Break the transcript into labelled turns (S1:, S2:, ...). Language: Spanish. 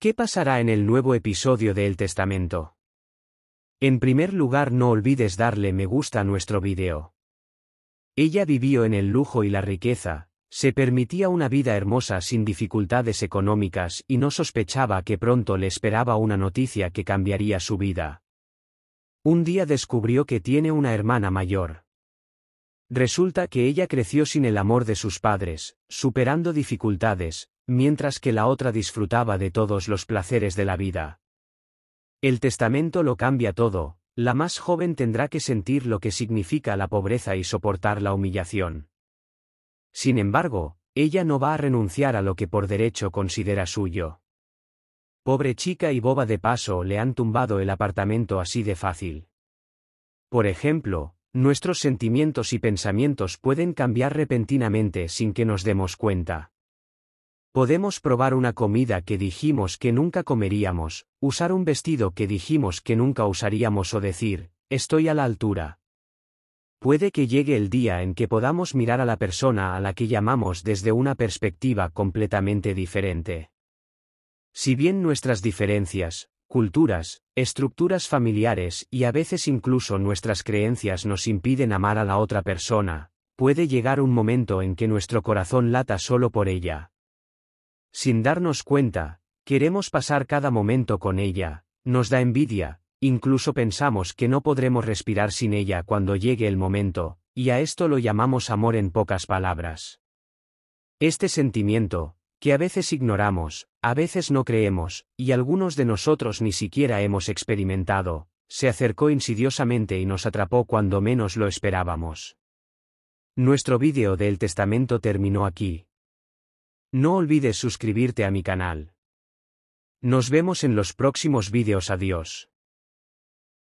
S1: ¿Qué pasará en el nuevo episodio de El Testamento? En primer lugar no olvides darle me gusta a nuestro video. Ella vivió en el lujo y la riqueza, se permitía una vida hermosa sin dificultades económicas y no sospechaba que pronto le esperaba una noticia que cambiaría su vida. Un día descubrió que tiene una hermana mayor. Resulta que ella creció sin el amor de sus padres, superando dificultades, mientras que la otra disfrutaba de todos los placeres de la vida. El testamento lo cambia todo, la más joven tendrá que sentir lo que significa la pobreza y soportar la humillación. Sin embargo, ella no va a renunciar a lo que por derecho considera suyo. Pobre chica y boba de paso le han tumbado el apartamento así de fácil. Por ejemplo, Nuestros sentimientos y pensamientos pueden cambiar repentinamente sin que nos demos cuenta. Podemos probar una comida que dijimos que nunca comeríamos, usar un vestido que dijimos que nunca usaríamos o decir, estoy a la altura. Puede que llegue el día en que podamos mirar a la persona a la que llamamos desde una perspectiva completamente diferente. Si bien nuestras diferencias, culturas, estructuras familiares y a veces incluso nuestras creencias nos impiden amar a la otra persona, puede llegar un momento en que nuestro corazón lata solo por ella. Sin darnos cuenta, queremos pasar cada momento con ella, nos da envidia, incluso pensamos que no podremos respirar sin ella cuando llegue el momento, y a esto lo llamamos amor en pocas palabras. Este sentimiento, que a veces ignoramos, a veces no creemos, y algunos de nosotros ni siquiera hemos experimentado, se acercó insidiosamente y nos atrapó cuando menos lo esperábamos. Nuestro vídeo del testamento terminó aquí. No olvides suscribirte a mi canal. Nos vemos en los próximos vídeos. Adiós.